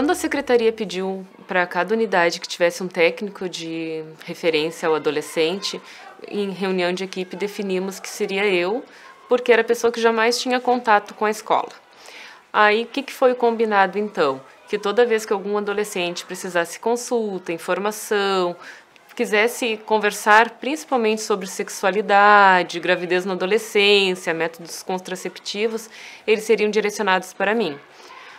Quando a secretaria pediu para cada unidade que tivesse um técnico de referência ao adolescente, em reunião de equipe definimos que seria eu, porque era a pessoa que jamais tinha contato com a escola. Aí, o que, que foi combinado então? Que toda vez que algum adolescente precisasse consulta, informação, quisesse conversar principalmente sobre sexualidade, gravidez na adolescência, métodos contraceptivos, eles seriam direcionados para mim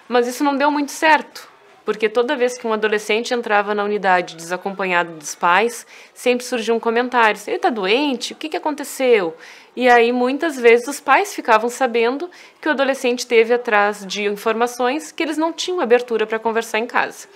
mas isso não deu muito certo, porque toda vez que um adolescente entrava na unidade desacompanhado dos pais, sempre surgia um comentário: ele está doente? O que, que aconteceu? E aí muitas vezes os pais ficavam sabendo que o adolescente teve atrás de informações que eles não tinham abertura para conversar em casa.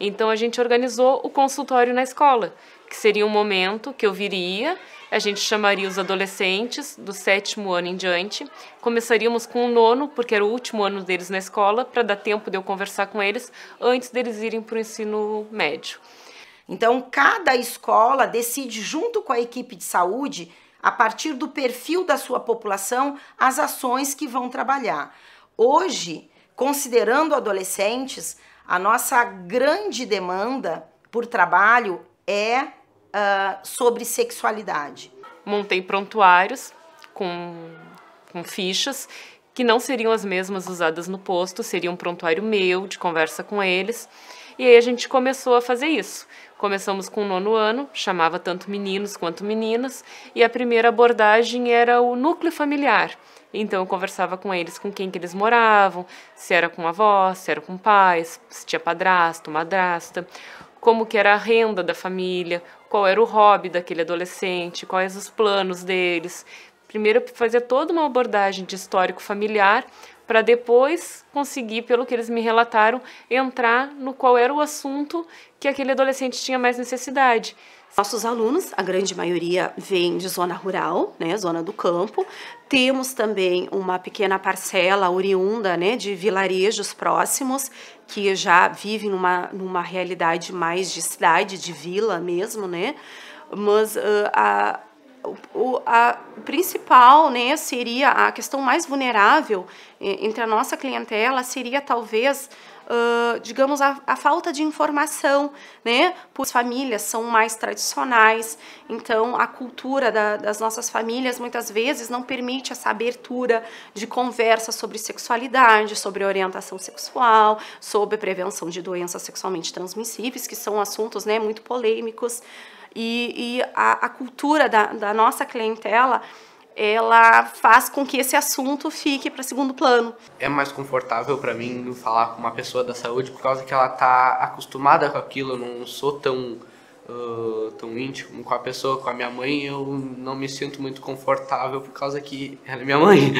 Então a gente organizou o consultório na escola que seria um momento que eu viria, a gente chamaria os adolescentes do sétimo ano em diante, começaríamos com o nono, porque era o último ano deles na escola, para dar tempo de eu conversar com eles antes deles irem para o ensino médio. Então, cada escola decide, junto com a equipe de saúde, a partir do perfil da sua população, as ações que vão trabalhar. Hoje, considerando adolescentes, a nossa grande demanda por trabalho é uh, sobre sexualidade. Montei prontuários com, com fichas que não seriam as mesmas usadas no posto, seria um prontuário meu de conversa com eles. E aí a gente começou a fazer isso. Começamos com o nono ano, chamava tanto meninos quanto meninas, e a primeira abordagem era o núcleo familiar. Então eu conversava com eles com quem que eles moravam, se era com avós, se era com pais, se tinha padrasto, madrasta, como que era a renda da família, qual era o hobby daquele adolescente, quais os planos deles. Primeiro fazer toda uma abordagem de histórico familiar para depois conseguir, pelo que eles me relataram, entrar no qual era o assunto que aquele adolescente tinha mais necessidade. Nossos alunos, a grande maioria, vem de zona rural, né, zona do campo. Temos também uma pequena parcela oriunda né, de vilarejos próximos que já vivem numa, numa realidade mais de cidade, de vila mesmo, né? Mas uh, a o, a principal né, seria a questão mais vulnerável entre a nossa clientela seria talvez uh, digamos a, a, falta de informação né pois famílias são mais tradicionais então a cultura da, das nossas famílias muitas vezes não permite essa abertura de conversa sobre sexualidade sobre orientação sexual sobre prevenção de doenças sexualmente transmissíveis que são assuntos né muito polêmicos e, e a, a, cultura da, da nossa clientela ela faz com que esse assunto fique para segundo plano. É mais confortável para mim falar com uma pessoa da saúde por causa que ela está acostumada com aquilo, eu não sou tão, uh, tão íntimo com a pessoa, com a minha mãe, eu não me sinto muito confortável por causa que ela é minha mãe.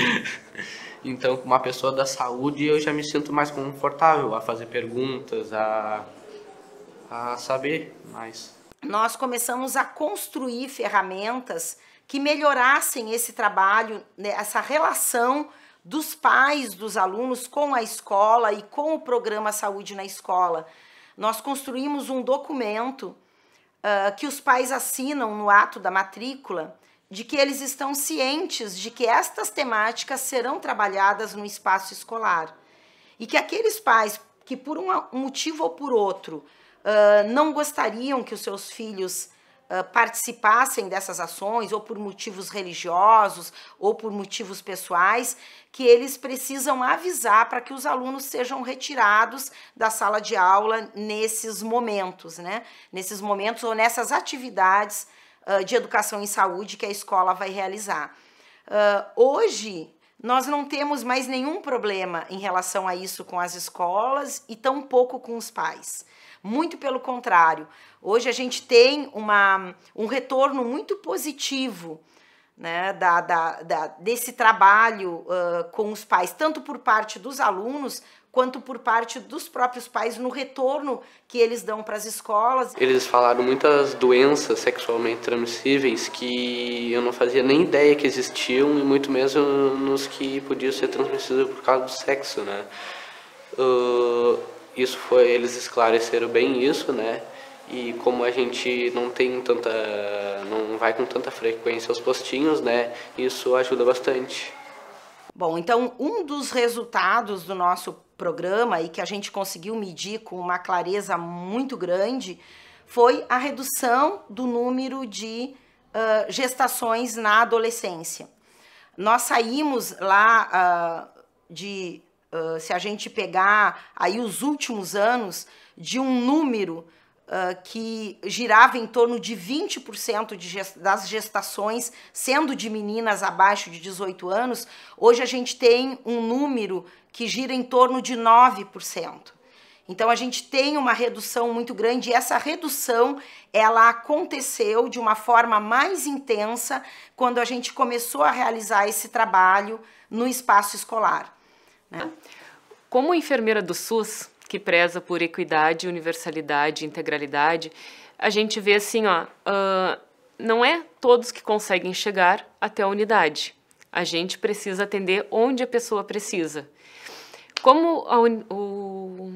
então, com uma pessoa da saúde, eu já me sinto mais confortável a fazer perguntas, a, a saber mais nós começamos a construir ferramentas que melhorassem esse trabalho, né, essa relação dos pais dos alunos com a escola e com o programa Saúde na Escola. Nós construímos um documento uh, que os pais assinam no ato da matrícula de que eles estão cientes de que estas temáticas serão trabalhadas no espaço escolar e que aqueles pais que por um motivo ou por outro ah, não gostariam que os seus filhos uh, participassem dessas ações, ou por motivos religiosos, ou por motivos pessoais, que eles precisam avisar para que os alunos sejam retirados da sala de aula nesses momentos, né? Nesses momentos ou nessas atividades uh, de educação em saúde que a escola vai realizar. hoje, nós não temos mais nenhum problema em relação a isso com as escolas e tampouco com os pais. Muito pelo contrário, hoje a gente tem uma, um retorno muito positivo né, da, da, da, desse trabalho uh, com os pais, tanto por parte dos alunos quanto por parte dos próprios pais no retorno que eles dão para as escolas. Eles falaram muitas doenças sexualmente transmissíveis que eu não fazia nem ideia que existiam e muito mesmo nos que podiam ser transmitidos por causa do sexo, né? Uh, isso foi, eles esclareceram bem isso, né? e como a gente não tem tanta não vai com tanta frequência aos postinhos né isso ajuda bastante Bom, então um dos resultados do nosso programa e que a gente conseguiu medir com uma clareza muito grande foi a redução do número de uh, gestações na adolescência. Nós saímos lá uh, de, uh, se a gente pegar aí os últimos anos, de um número ah, que girava em torno de 20% de gest das gestações sendo de meninas abaixo de 18 anos, hoje a gente tem um número que gira em torno de 9%. Então a gente tem uma redução muito grande e essa redução ela aconteceu de uma forma mais intensa quando a gente começou a realizar esse trabalho no espaço escolar. Né? Como enfermeira do SUS, que preza por equidade, universalidade, integralidade, a gente vê assim, ó, uh, não é todos que conseguem chegar até a unidade. A gente precisa atender onde a pessoa precisa. Como a, o,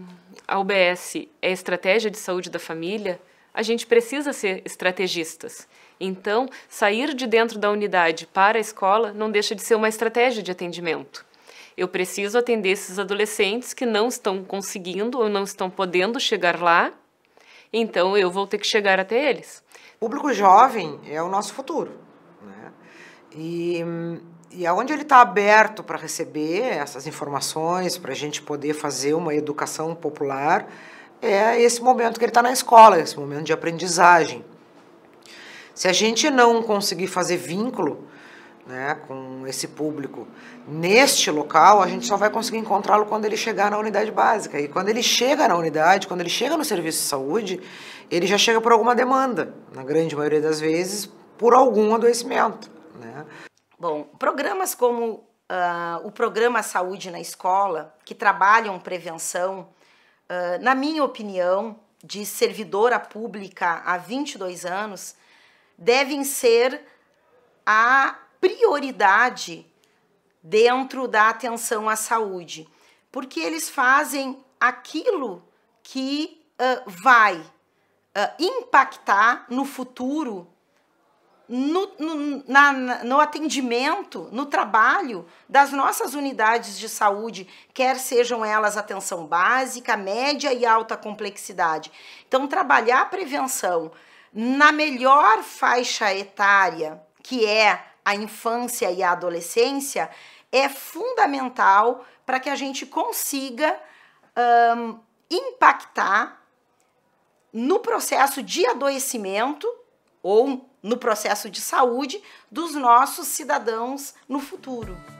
a UBS é estratégia de saúde da família, a gente precisa ser estrategistas. Então, sair de dentro da unidade para a escola não deixa de ser uma estratégia de atendimento. Eu preciso atender esses adolescentes que não estão conseguindo ou não estão podendo chegar lá, então eu vou ter que chegar até eles. O público jovem é o nosso futuro. Né? E, e aonde é ele está aberto para receber essas informações, para a gente poder fazer uma educação popular, é esse momento que ele está na escola, esse momento de aprendizagem. Se a gente não conseguir fazer vínculo né, com esse público neste local, a gente só vai conseguir encontrá-lo quando ele chegar na unidade básica. E quando ele chega na unidade, quando ele chega no serviço de saúde, ele já chega por alguma demanda, na grande maioria das vezes, por algum adoecimento. Né? Bom, programas como uh, o Programa Saúde na Escola, que trabalham prevenção, uh, na minha opinião, de servidora pública há 22 anos, devem ser a prioridade dentro da atenção à saúde, porque eles fazem aquilo que uh, vai uh, impactar no futuro, no, no, na, no atendimento, no trabalho das nossas unidades de saúde, quer sejam elas atenção básica, média e alta complexidade. Então, trabalhar a prevenção na melhor faixa etária, que é a infância e a adolescência é fundamental para que a gente consiga um, impactar no processo de adoecimento ou no processo de saúde dos nossos cidadãos no futuro.